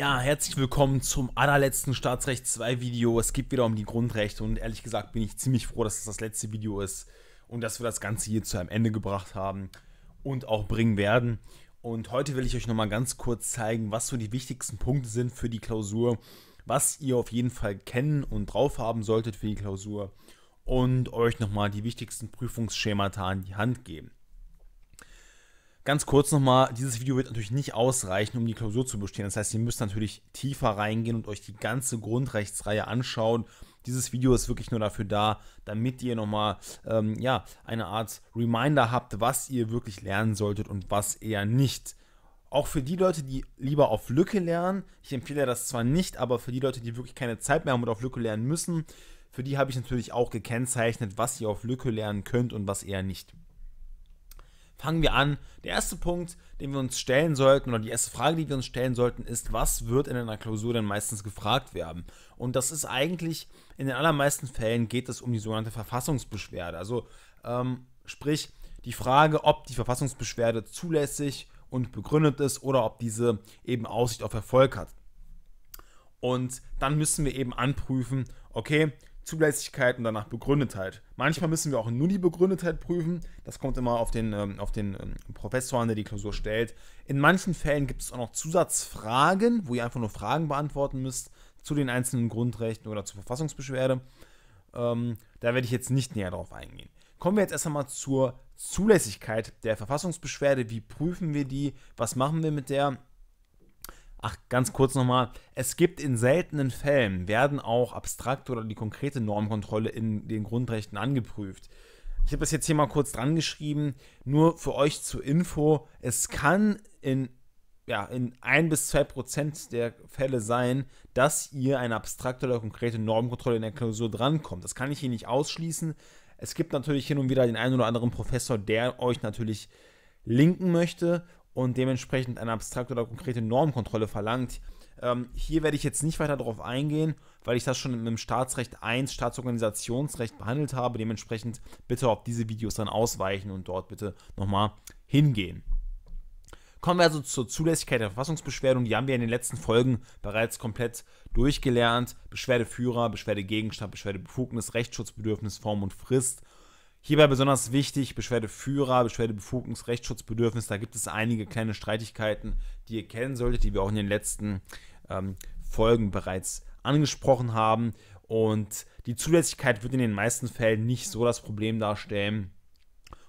Ja, herzlich willkommen zum allerletzten Staatsrecht 2 Video. Es geht wieder um die Grundrechte und ehrlich gesagt bin ich ziemlich froh, dass es das letzte Video ist und dass wir das Ganze hier zu einem Ende gebracht haben und auch bringen werden. Und heute will ich euch nochmal ganz kurz zeigen, was so die wichtigsten Punkte sind für die Klausur, was ihr auf jeden Fall kennen und drauf haben solltet für die Klausur und euch nochmal die wichtigsten Prüfungsschemata an die Hand geben. Ganz kurz nochmal, dieses Video wird natürlich nicht ausreichen, um die Klausur zu bestehen. Das heißt, ihr müsst natürlich tiefer reingehen und euch die ganze Grundrechtsreihe anschauen. Dieses Video ist wirklich nur dafür da, damit ihr nochmal ähm, ja, eine Art Reminder habt, was ihr wirklich lernen solltet und was eher nicht. Auch für die Leute, die lieber auf Lücke lernen, ich empfehle das zwar nicht, aber für die Leute, die wirklich keine Zeit mehr haben und auf Lücke lernen müssen, für die habe ich natürlich auch gekennzeichnet, was ihr auf Lücke lernen könnt und was eher nicht fangen wir an. Der erste Punkt, den wir uns stellen sollten, oder die erste Frage, die wir uns stellen sollten, ist, was wird in einer Klausur denn meistens gefragt werden? Und das ist eigentlich, in den allermeisten Fällen geht es um die sogenannte Verfassungsbeschwerde. Also ähm, sprich die Frage, ob die Verfassungsbeschwerde zulässig und begründet ist oder ob diese eben Aussicht auf Erfolg hat. Und dann müssen wir eben anprüfen, okay, Zulässigkeit und danach Begründetheit. Manchmal müssen wir auch nur die Begründetheit prüfen. Das kommt immer auf den, ähm, auf den ähm, Professor an, der die Klausur stellt. In manchen Fällen gibt es auch noch Zusatzfragen, wo ihr einfach nur Fragen beantworten müsst zu den einzelnen Grundrechten oder zur Verfassungsbeschwerde. Ähm, da werde ich jetzt nicht näher drauf eingehen. Kommen wir jetzt erst einmal zur Zulässigkeit der Verfassungsbeschwerde. Wie prüfen wir die? Was machen wir mit der? Ach, ganz kurz nochmal. Es gibt in seltenen Fällen, werden auch abstrakte oder die konkrete Normkontrolle in den Grundrechten angeprüft. Ich habe das jetzt hier mal kurz dran geschrieben, nur für euch zur Info. Es kann in, ja, in 1 bis 2 Prozent der Fälle sein, dass ihr eine abstrakte oder konkrete Normkontrolle in der Klausur drankommt. Das kann ich hier nicht ausschließen. Es gibt natürlich hin und wieder den einen oder anderen Professor, der euch natürlich linken möchte und dementsprechend eine abstrakte oder konkrete Normkontrolle verlangt. Ähm, hier werde ich jetzt nicht weiter darauf eingehen, weil ich das schon im Staatsrecht 1 Staatsorganisationsrecht behandelt habe. Dementsprechend bitte auf diese Videos dann ausweichen und dort bitte nochmal hingehen. Kommen wir also zur Zulässigkeit der Verfassungsbeschwerden. die haben wir in den letzten Folgen bereits komplett durchgelernt. Beschwerdeführer, Beschwerdegegenstand, Beschwerdebefugnis, Rechtsschutzbedürfnis, Form und Frist Hierbei besonders wichtig Beschwerdeführer, Beschwerdebefugnis, Rechtsschutzbedürfnis. Da gibt es einige kleine Streitigkeiten, die ihr kennen solltet, die wir auch in den letzten ähm, Folgen bereits angesprochen haben. Und die Zulässigkeit wird in den meisten Fällen nicht so das Problem darstellen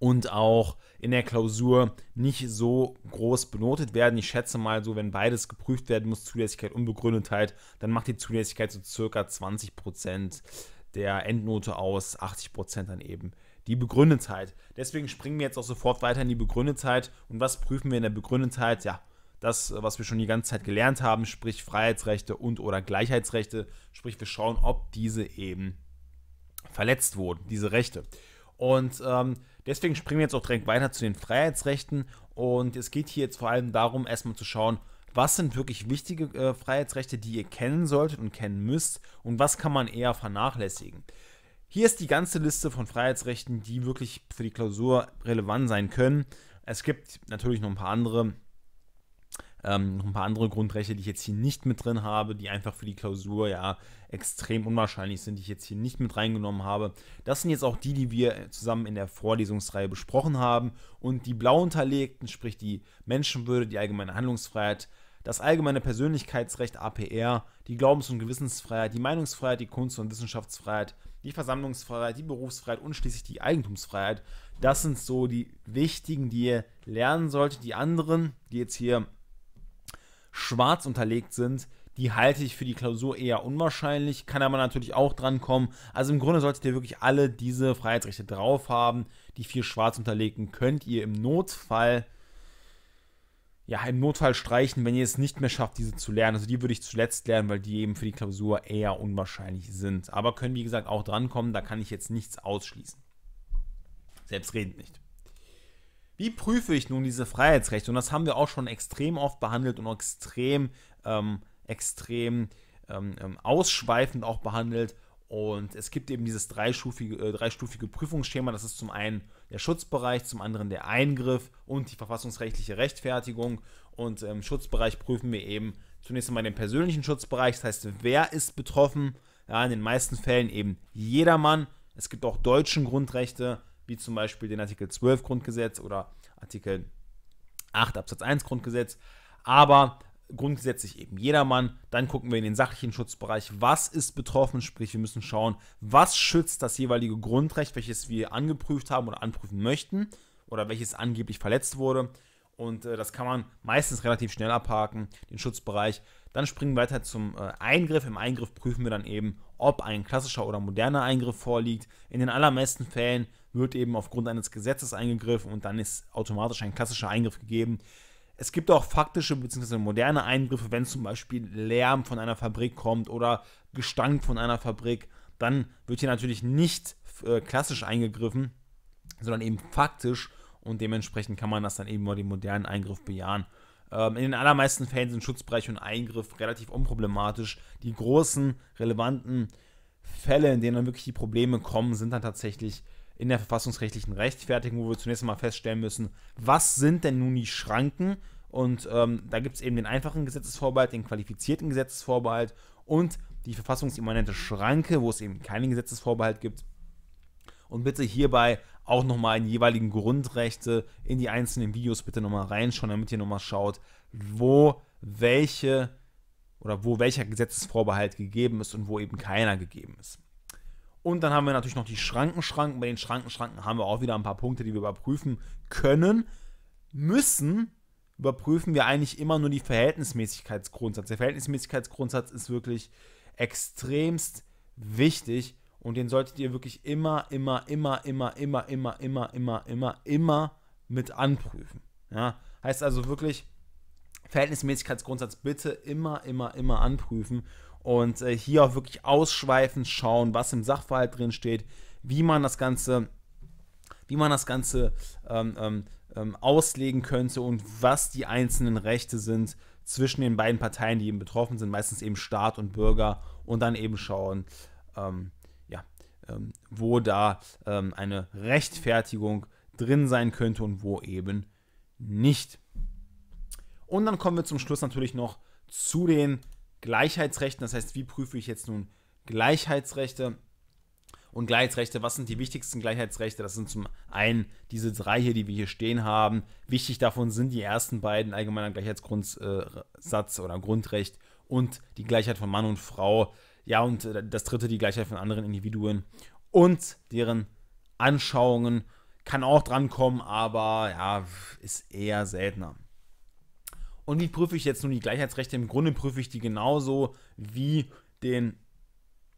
und auch in der Klausur nicht so groß benotet werden. Ich schätze mal so, wenn beides geprüft werden muss, Zulässigkeit, Unbegründetheit, dann macht die Zulässigkeit so circa 20% der Endnote aus, 80% dann eben die Begründezeit. Deswegen springen wir jetzt auch sofort weiter in die Begründezeit. Und was prüfen wir in der Begründezeit? Ja, das, was wir schon die ganze Zeit gelernt haben, sprich Freiheitsrechte und oder Gleichheitsrechte. Sprich, wir schauen, ob diese eben verletzt wurden, diese Rechte. Und ähm, deswegen springen wir jetzt auch direkt weiter zu den Freiheitsrechten. Und es geht hier jetzt vor allem darum, erstmal zu schauen, was sind wirklich wichtige äh, Freiheitsrechte, die ihr kennen solltet und kennen müsst und was kann man eher vernachlässigen. Hier ist die ganze Liste von Freiheitsrechten, die wirklich für die Klausur relevant sein können. Es gibt natürlich noch ein paar andere, ähm, noch ein paar andere Grundrechte, die ich jetzt hier nicht mit drin habe, die einfach für die Klausur ja extrem unwahrscheinlich sind, die ich jetzt hier nicht mit reingenommen habe. Das sind jetzt auch die, die wir zusammen in der Vorlesungsreihe besprochen haben. Und die blau unterlegten, sprich die Menschenwürde, die allgemeine Handlungsfreiheit, das allgemeine Persönlichkeitsrecht APR, die Glaubens- und Gewissensfreiheit, die Meinungsfreiheit, die Kunst- und Wissenschaftsfreiheit, die Versammlungsfreiheit, die Berufsfreiheit und schließlich die Eigentumsfreiheit. Das sind so die wichtigen, die ihr lernen solltet. Die anderen, die jetzt hier schwarz unterlegt sind, die halte ich für die Klausur eher unwahrscheinlich, kann aber natürlich auch dran kommen. Also im Grunde solltet ihr wirklich alle diese Freiheitsrechte drauf haben. Die vier schwarz unterlegten könnt ihr im Notfall ja, im Notfall streichen, wenn ihr es nicht mehr schafft, diese zu lernen. Also die würde ich zuletzt lernen, weil die eben für die Klausur eher unwahrscheinlich sind. Aber können, wie gesagt, auch drankommen, da kann ich jetzt nichts ausschließen. Selbstredend nicht. Wie prüfe ich nun diese Freiheitsrechte? Und das haben wir auch schon extrem oft behandelt und extrem, ähm, extrem ähm, ähm ausschweifend auch behandelt. Und es gibt eben dieses dreistufige, äh, dreistufige Prüfungsschema. Das ist zum einen der Schutzbereich, zum anderen der Eingriff und die verfassungsrechtliche Rechtfertigung. Und im ähm, Schutzbereich prüfen wir eben zunächst einmal den persönlichen Schutzbereich. Das heißt, wer ist betroffen? Ja, in den meisten Fällen eben jedermann. Es gibt auch deutschen Grundrechte, wie zum Beispiel den Artikel 12 Grundgesetz oder Artikel 8 Absatz 1 Grundgesetz. Aber grundsätzlich eben jedermann. Dann gucken wir in den sachlichen Schutzbereich, was ist betroffen, sprich wir müssen schauen, was schützt das jeweilige Grundrecht, welches wir angeprüft haben oder anprüfen möchten oder welches angeblich verletzt wurde. Und äh, das kann man meistens relativ schnell abhaken, den Schutzbereich. Dann springen wir weiter zum äh, Eingriff. Im Eingriff prüfen wir dann eben, ob ein klassischer oder moderner Eingriff vorliegt. In den allermeisten Fällen wird eben aufgrund eines Gesetzes eingegriffen und dann ist automatisch ein klassischer Eingriff gegeben es gibt auch faktische bzw. moderne Eingriffe, wenn zum Beispiel Lärm von einer Fabrik kommt oder Gestank von einer Fabrik, dann wird hier natürlich nicht äh, klassisch eingegriffen, sondern eben faktisch und dementsprechend kann man das dann eben mal den modernen Eingriff bejahen. Ähm, in den allermeisten Fällen sind Schutzbereich und Eingriff relativ unproblematisch. Die großen, relevanten Fälle, in denen dann wirklich die Probleme kommen, sind dann tatsächlich in der verfassungsrechtlichen Rechtfertigung, wo wir zunächst mal feststellen müssen, was sind denn nun die Schranken? Und ähm, da gibt es eben den einfachen Gesetzesvorbehalt, den qualifizierten Gesetzesvorbehalt und die verfassungsimmanente Schranke, wo es eben keinen Gesetzesvorbehalt gibt. Und bitte hierbei auch nochmal in jeweiligen Grundrechte in die einzelnen Videos bitte nochmal reinschauen, damit ihr nochmal schaut, wo welche oder wo welcher Gesetzesvorbehalt gegeben ist und wo eben keiner gegeben ist. Und dann haben wir natürlich noch die Schrankenschranken. Bei den Schrankenschranken haben wir auch wieder ein paar Punkte, die wir überprüfen können. Müssen überprüfen wir eigentlich immer nur die Verhältnismäßigkeitsgrundsatz. Der Verhältnismäßigkeitsgrundsatz ist wirklich extremst wichtig und den solltet ihr wirklich immer, immer, immer, immer, immer, immer, immer, immer, immer, immer mit anprüfen. Ja? Heißt also wirklich, Verhältnismäßigkeitsgrundsatz bitte immer, immer, immer anprüfen und äh, hier auch wirklich ausschweifend schauen, was im Sachverhalt drin steht, wie man das Ganze, wie man das Ganze ähm, ähm, ähm, auslegen könnte und was die einzelnen Rechte sind zwischen den beiden Parteien, die eben betroffen sind, meistens eben Staat und Bürger und dann eben schauen, ähm, ja, ähm, wo da ähm, eine Rechtfertigung drin sein könnte und wo eben nicht. Und dann kommen wir zum Schluss natürlich noch zu den Gleichheitsrechten. Das heißt, wie prüfe ich jetzt nun Gleichheitsrechte? und Gleichheitsrechte. Was sind die wichtigsten Gleichheitsrechte? Das sind zum einen diese drei hier, die wir hier stehen haben. Wichtig davon sind die ersten beiden, allgemeiner Gleichheitsgrundsatz äh, oder Grundrecht und die Gleichheit von Mann und Frau. Ja, und äh, das dritte, die Gleichheit von anderen Individuen und deren Anschauungen. Kann auch drankommen, aber ja, ist eher seltener. Und wie prüfe ich jetzt nun die Gleichheitsrechte? Im Grunde prüfe ich die genauso wie, den,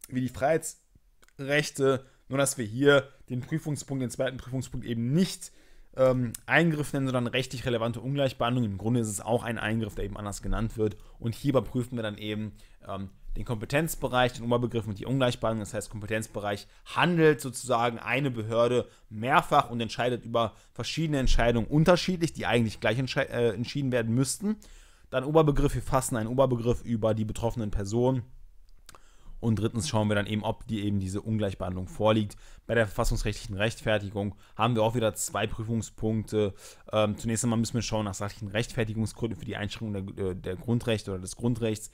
wie die Freiheitsrechte, nur dass wir hier den Prüfungspunkt, den zweiten Prüfungspunkt eben nicht ähm, Eingriff nennen, sondern rechtlich relevante Ungleichbehandlung. Im Grunde ist es auch ein Eingriff, der eben anders genannt wird. Und hier überprüfen wir dann eben ähm, den Kompetenzbereich, den Oberbegriff und die Ungleichbehandlung. Das heißt, Kompetenzbereich handelt sozusagen eine Behörde mehrfach und entscheidet über verschiedene Entscheidungen unterschiedlich, die eigentlich gleich äh, entschieden werden müssten. Dann Oberbegriff, wir fassen einen Oberbegriff über die betroffenen Personen und drittens schauen wir dann eben, ob die eben diese Ungleichbehandlung vorliegt. Bei der verfassungsrechtlichen Rechtfertigung haben wir auch wieder zwei Prüfungspunkte. Ähm, zunächst einmal müssen wir schauen nach sachlichen Rechtfertigungsgründen für die Einschränkung der, äh, der Grundrechte oder des Grundrechts,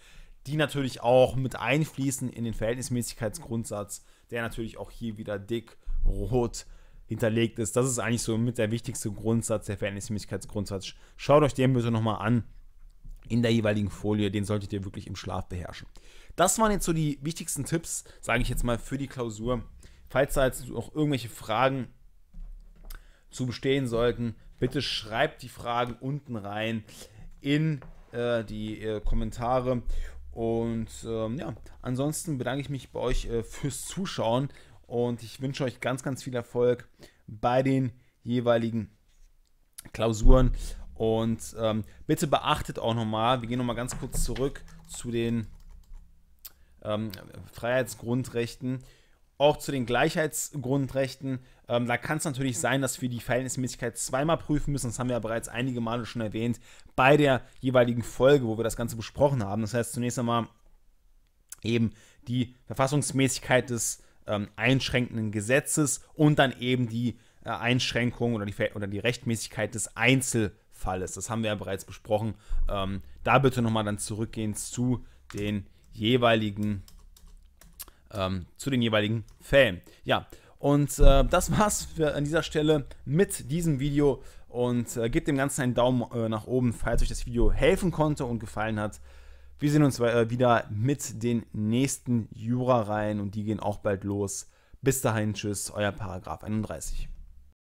die natürlich auch mit einfließen in den Verhältnismäßigkeitsgrundsatz, der natürlich auch hier wieder dick rot hinterlegt ist. Das ist eigentlich so mit der wichtigste Grundsatz, der Verhältnismäßigkeitsgrundsatz. Schaut euch den bitte nochmal an in der jeweiligen Folie, den solltet ihr wirklich im Schlaf beherrschen. Das waren jetzt so die wichtigsten Tipps, sage ich jetzt mal, für die Klausur. Falls da jetzt noch irgendwelche Fragen zu bestehen sollten, bitte schreibt die Fragen unten rein in äh, die äh, Kommentare. Und ähm, ja, ansonsten bedanke ich mich bei euch äh, fürs Zuschauen und ich wünsche euch ganz, ganz viel Erfolg bei den jeweiligen Klausuren. Und ähm, bitte beachtet auch nochmal, wir gehen nochmal ganz kurz zurück zu den ähm, Freiheitsgrundrechten, auch zu den Gleichheitsgrundrechten. Ähm, da kann es natürlich sein, dass wir die Verhältnismäßigkeit zweimal prüfen müssen. Das haben wir ja bereits einige Male schon erwähnt bei der jeweiligen Folge, wo wir das Ganze besprochen haben. Das heißt, zunächst einmal eben die Verfassungsmäßigkeit des ähm, einschränkenden Gesetzes und dann eben die äh, Einschränkung oder die, oder die Rechtmäßigkeit des Einzelgesetzes. Fall ist. Das haben wir ja bereits besprochen. Ähm, da bitte nochmal dann zurückgehen zu den jeweiligen, ähm, zu den jeweiligen Fällen. Ja, und äh, das war's für, an dieser Stelle mit diesem Video und äh, gebt dem Ganzen einen Daumen äh, nach oben, falls euch das Video helfen konnte und gefallen hat. Wir sehen uns äh, wieder mit den nächsten Jura-Reihen und die gehen auch bald los. Bis dahin, tschüss, euer Paragraph 31.